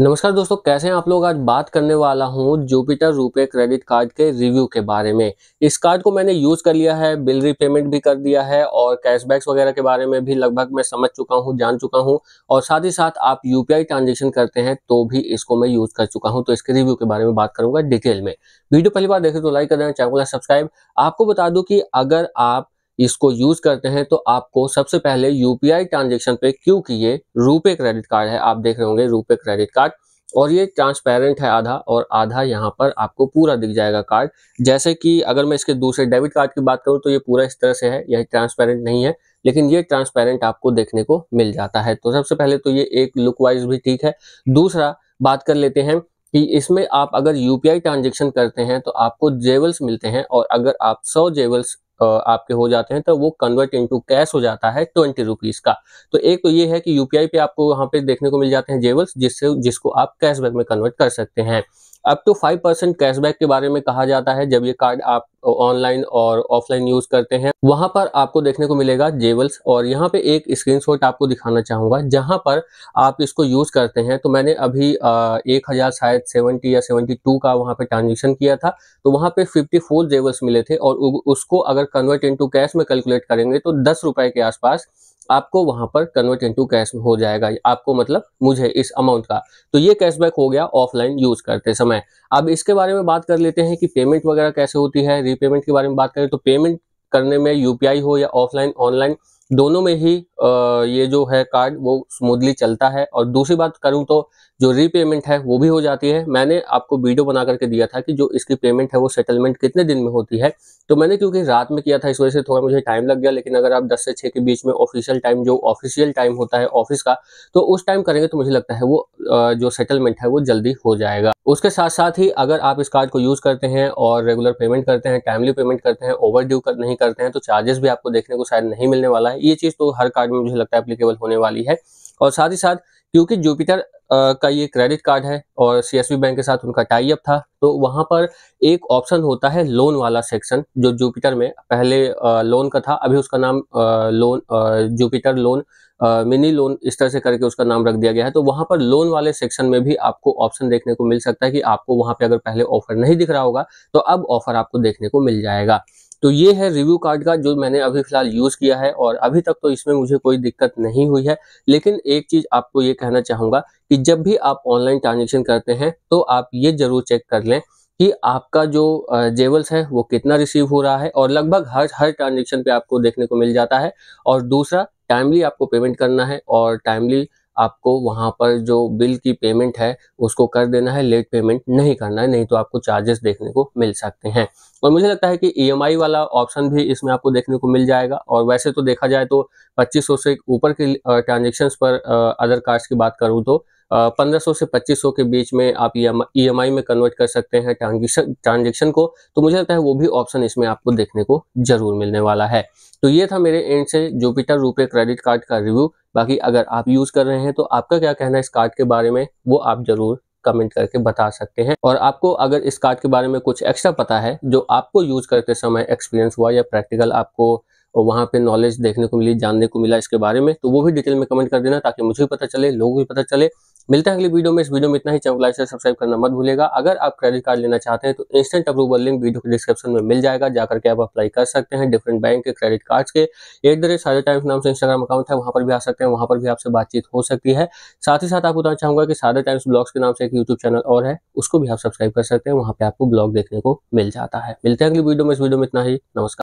नमस्कार दोस्तों कैसे हैं आप लोग आज बात करने वाला हूं जुपिटर रुपए क्रेडिट कार्ड के रिव्यू के बारे में इस कार्ड को मैंने यूज कर लिया है बिल रीपेमेंट भी कर दिया है और कैशबैक्स वगैरह के बारे में भी लगभग मैं समझ चुका हूं जान चुका हूं और साथ ही साथ आप यूपीआई ट्रांजेक्शन करते हैं तो भी इसको मैं यूज कर चुका हूँ तो इसके रिव्यू के बारे में बात करूंगा डिटेल में वीडियो पहली बार देखे तो लाइक कर देना चैनल सब्सक्राइब आपको बता दू की अगर आप इसको यूज करते हैं तो आपको सबसे पहले यूपीआई ट्रांजेक्शन पे क्यों ये रूपे क्रेडिट कार्ड है आप देख रहे होंगे रूपे क्रेडिट कार्ड और ये ट्रांसपेरेंट है आधा और आधा यहाँ पर आपको पूरा दिख जाएगा कार्ड जैसे कि अगर मैं इसके दूसरे डेबिट कार्ड की बात करूँ तो ये पूरा इस तरह से है यह ट्रांसपेरेंट नहीं है लेकिन ये ट्रांसपेरेंट आपको देखने को मिल जाता है तो सबसे पहले तो ये एक लुक वाइज भी ठीक है दूसरा बात कर लेते हैं कि इसमें आप अगर यूपीआई ट्रांजेक्शन करते हैं तो आपको जेवल्स मिलते हैं और अगर आप सौ जेवल्स आपके हो जाते हैं तो वो कन्वर्ट इनटू कैश हो जाता है ट्वेंटी रुपीज का तो एक तो ये है कि यूपीआई पे आपको वहाँ पे देखने को मिल जाते हैं जेवल्स जिससे जिसको आप कैशबैक में कन्वर्ट कर सकते हैं up to five percent cashback के बारे में कहा जाता है जब ये कार्ड आप ऑनलाइन और ऑफलाइन यूज करते हैं वहां पर आपको देखने को मिलेगा जेवल्स और यहाँ पे एक स्क्रीनशॉट आपको दिखाना चाहूंगा जहां पर आप इसको यूज करते हैं तो मैंने अभी एक हजार शायद सेवेंटी या सेवेंटी टू का वहां पे ट्रांजेक्शन किया था तो वहां पे फिफ्टी फोर जेवल्स मिले थे और उसको अगर कन्वर्ट टू कैश में कैलकुलेट करेंगे तो दस रुपए के आसपास आपको वहां पर कन्वर्ट इनटू कैश हो जाएगा आपको मतलब मुझे इस अमाउंट का तो ये कैशबैक हो गया ऑफलाइन यूज करते समय अब इसके बारे में बात कर लेते हैं कि पेमेंट वगैरह कैसे होती है रीपेमेंट के बारे में बात करें तो पेमेंट करने में यूपीआई हो या ऑफलाइन ऑनलाइन दोनों में ही ये जो है कार्ड वो स्मूदली चलता है और दूसरी बात करूं तो जो रीपेमेंट है वो भी हो जाती है मैंने आपको वीडियो बना करके दिया था कि जो इसकी पेमेंट है वो सेटलमेंट कितने दिन में होती है तो मैंने क्योंकि रात में किया था इस वजह से थोड़ा मुझे टाइम लग गया लेकिन अगर आप 10 से 6 के बीच में ऑफिशियल टाइम जो ऑफिशियल टाइम होता है ऑफिस का तो उस टाइम करेंगे तो मुझे लगता है वो जो सेटलमेंट है वो जल्दी हो जाएगा उसके साथ साथ ही अगर आप इस कार्ड को यूज़ करते हैं और रेगुलर पेमेंट करते हैं टाइमली पेमेंट करते हैं ओवर ड्यू कर नहीं करते हैं तो चार्जेस भी आपको देखने को शायद नहीं मिलने वाला है ये चीज़ तो हर कार्ड में मुझे लगता है अप्लीकेबल होने वाली है और साथ ही साथ क्योंकि जुपिटर का ये क्रेडिट कार्ड है और सीएसबी बैंक के साथ उनका टाई अप था तो वहां पर एक ऑप्शन होता है लोन वाला सेक्शन जो जुपिटर में पहले लोन का था अभी उसका नाम loan Jupiter loan mini loan इस तरह से करके उसका नाम रख दिया गया है तो वहां पर लोन वाले सेक्शन में भी आपको ऑप्शन देखने को मिल सकता है कि आपको वहां पर अगर पहले ऑफर नहीं दिख रहा होगा तो अब ऑफर आपको देखने को मिल जाएगा तो ये है रिव्यू कार्ड का जो मैंने अभी फिलहाल यूज़ किया है और अभी तक तो इसमें मुझे कोई दिक्कत नहीं हुई है लेकिन एक चीज़ आपको ये कहना चाहूंगा कि जब भी आप ऑनलाइन ट्रांजेक्शन करते हैं तो आप ये ज़रूर चेक कर लें कि आपका जो जेवल्स है वो कितना रिसीव हो रहा है और लगभग हर हर ट्रांजेक्शन पे आपको देखने को मिल जाता है और दूसरा टाइमली आपको पेमेंट करना है और टाइमली आपको वहाँ पर जो बिल की पेमेंट है उसको कर देना है लेट पेमेंट नहीं करना है नहीं तो आपको चार्जेस देखने को मिल सकते हैं और मुझे लगता है कि ई e वाला ऑप्शन भी इसमें आपको देखने को मिल जाएगा और वैसे तो देखा जाए तो 2500 से ऊपर के ट्रांजेक्शन पर अदर कार्ड्स की बात करूँ तो पंद्रह से पच्चीस सौ के बीच में आप ई एम आई में कन्वर्ट कर सकते हैं ट्रांजेक्शन ट्रांजेक्शन को तो मुझे लगता है वो भी ऑप्शन इसमें आपको देखने को जरूर मिलने वाला है तो ये था मेरे एंड से जुपिटर रूपे क्रेडिट कार्ड का रिव्यू बाकी अगर आप यूज कर रहे हैं तो आपका क्या कहना है इस कार्ड के बारे में वो आप जरूर कमेंट करके बता सकते हैं और आपको अगर इस कार्ड के बारे में कुछ एक्स्ट्रा पता है जो आपको यूज करते समय एक्सपीरियंस हुआ या प्रैक्टिकल आपको वहाँ पे नॉलेज देखने को मिली जानने को मिला इसके बारे में तो वो भी डिटेल में कमेंट कर देना ताकि मुझे भी पता चले लोगों को भी पता चले मिलते हैं अगली वीडियो में इस वीडियो में इतना ही चैनल लाइक से सब्सक्राइब करना मत भूलेगा अगर आप क्रेडिट कार्ड लेना चाहते हैं तो इंस्टेंट अप्रूवल लिंक वीडियो के डिस्क्रिप्शन में मिल जाएगा जाकर के आप अप्लाई कर सकते हैं डिफरेंट बैंक के क्रेडिट कार्ड्स के एट द रेट सारे टाइम्स नाम से इंस्टाग्राम अकाउंट है वहाँ पर भी आ सकते हैं वहाँ पर भी आपसे बातचीत हो सकती है साथ ही साथ आपको बताना चाहूँगा कि सारे टाइम्स ब्लॉग्स के नाम से एक यूट्यूब चैनल और है उसको भी आप सब्सक्राइब कर सकते हैं वहाँ पर आपको ब्लॉग देखने को मिल जाता है मिलते हैं अगली वीडियो में इस वीडियो में इतना ही नमस्कार